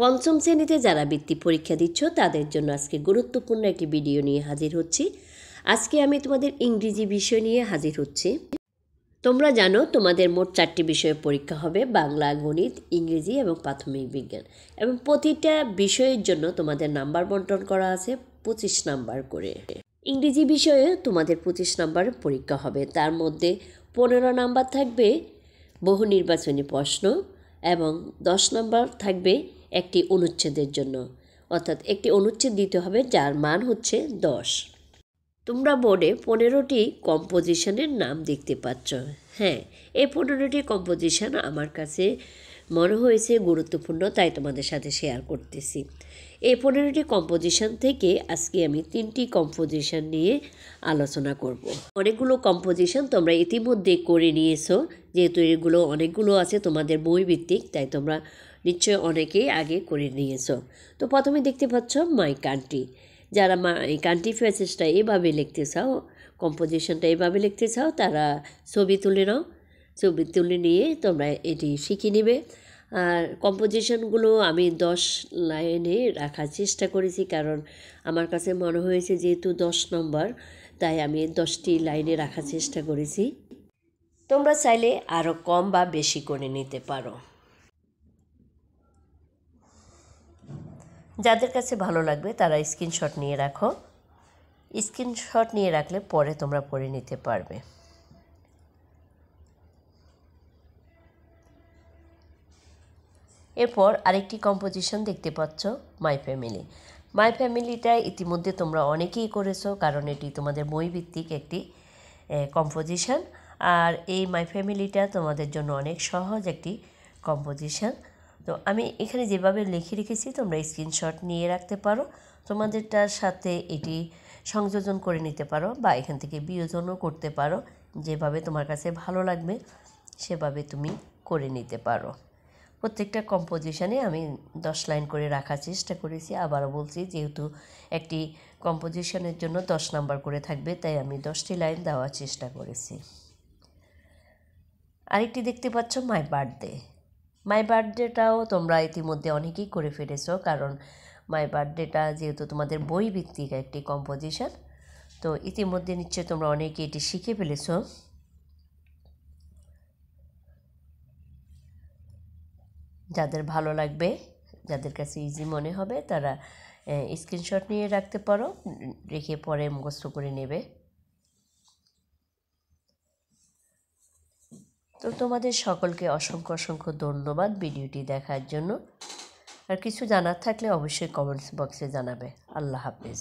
পঞ্চম শ্রেণীতে যারা বৃত্তি পরীক্ষা দিচ্ছ তাদের জন্য আজকে গুরুত্বপূর্ণ একটি ভিডিও নিয়ে হাজির হচ্ছি আজকে আমি তোমাদের ইংরেজি বিষয় নিয়ে হাজির হচ্ছি তোমরা জানো তোমাদের মোট চারটি বিষয়ে পরীক্ষা হবে বাংলা গণিত ইংরেজি এবং প্রাথমিক বিজ্ঞান এবং প্রতিটা বিষয়ের জন্য তোমাদের নাম্বার বন্টন করা আছে পঁচিশ নাম্বার করে ইংরেজি বিষয়ে তোমাদের পঁচিশ নাম্বার পরীক্ষা হবে তার মধ্যে পনেরো নাম্বার থাকবে বহু নির্বাচনী প্রশ্ন এবং দশ নাম্বার থাকবে একটি অনুচ্ছেদের জন্য অর্থাৎ একটি অনুচ্ছেদ দিতে হবে যার মান হচ্ছে দশ তোমরা বোর্ডে পনেরোটি কম্পোজিশনের নাম দেখতে পাচ্ছ হ্যাঁ এই পনেরোটি কম্পোজিশন আমার কাছে মনে হয়েছে গুরুত্বপূর্ণ তাই তোমাদের সাথে শেয়ার করতেছি এই পনেরোটি কম্পোজিশন থেকে আজকে আমি তিনটি কম্পোজিশন নিয়ে আলোচনা করব। অনেকগুলো কম্পোজিশন তোমরা ইতিমধ্যে করে নিয়েছো যেহেতু এগুলো অনেকগুলো আছে তোমাদের ভিত্তিক তাই তোমরা নিশ্চয় আগে করে নিয়েছ তো প্রথমে দেখতে পাচ্ছ মাই কান্ট্রি যারা মাই কান্ট্রি ফেসেসটা এভাবে লিখতে চাও কম্পোজিশনটা এভাবে লিখতে চাও তারা ছবি তুলে নাও ছবি তুলে নিয়ে তোমরা এটি শিখে নেবে আর কম্পোজিশনগুলো আমি দশ লাইনে রাখার চেষ্টা করেছি কারণ আমার কাছে মনে হয়েছে যেহেতু দশ নম্বর তাই আমি দশটি লাইনে রাখার চেষ্টা করেছি তোমরা চাইলে আরও কম বা বেশি করে নিতে পারো যাদের কাছে ভালো লাগবে তারা স্ক্রিনশট নিয়ে রাখো স্ক্রিনশট নিয়ে রাখলে পরে তোমরা পরে নিতে পারবে এরপর আরেকটি কম্পোজিশন দেখতে পাচ্ছ মাই ফ্যামিলি মাই ফ্যামিলিটা ইতিমধ্যে তোমরা অনেকেই করেছো কারণ এটি তোমাদের বইভিত্তিক একটি কম্পোজিশন আর এই মাই ফ্যামিলিটা তোমাদের জন্য অনেক সহজ একটি কম্পোজিশন তো আমি এখানে যেভাবে লিখে রেখেছি তোমরা স্ক্রিনশট নিয়ে রাখতে পারো তোমাদেরটার সাথে এটি সংযোজন করে নিতে পারো বা এখান থেকে বিয়োজনও করতে পারো যেভাবে তোমার কাছে ভালো লাগবে সেভাবে তুমি করে নিতে পারো প্রত্যেকটা কম্পোজিশানে আমি দশ লাইন করে রাখার চেষ্টা করেছি আবারও বলছি যেহেতু একটি কম্পোজিশনের জন্য দশ নাম্বার করে থাকবে তাই আমি দশটি লাইন দেওয়ার চেষ্টা করেছি আরেকটি দেখতে পাচ্ছ মাই বার্থডে মাই বার্থডেটাও তোমরা ইতিমধ্যে অনেকেই করে ফেলেছ কারণ মাই বার্থডেটা যেহেতু তোমাদের বই ভিত্তিক একটি কম্পোজিশন তো ইতিমধ্যে নিশ্চয়ই তোমরা অনেকে এটি শিখে ফেলেছ যাদের ভালো লাগবে যাদের কাছে ইজি মনে হবে তারা স্ক্রিনশট নিয়ে রাখতে পারো রেখে পরে মুখস্থ করে নেবে তো তোমাদের সকলকে অসংখ্য অসংখ্য ধন্যবাদ ভিডিওটি দেখার জন্য আর কিছু জানার থাকলে অবশ্যই কমেন্টস বক্সে জানাবে আল্লাহ হাফিজ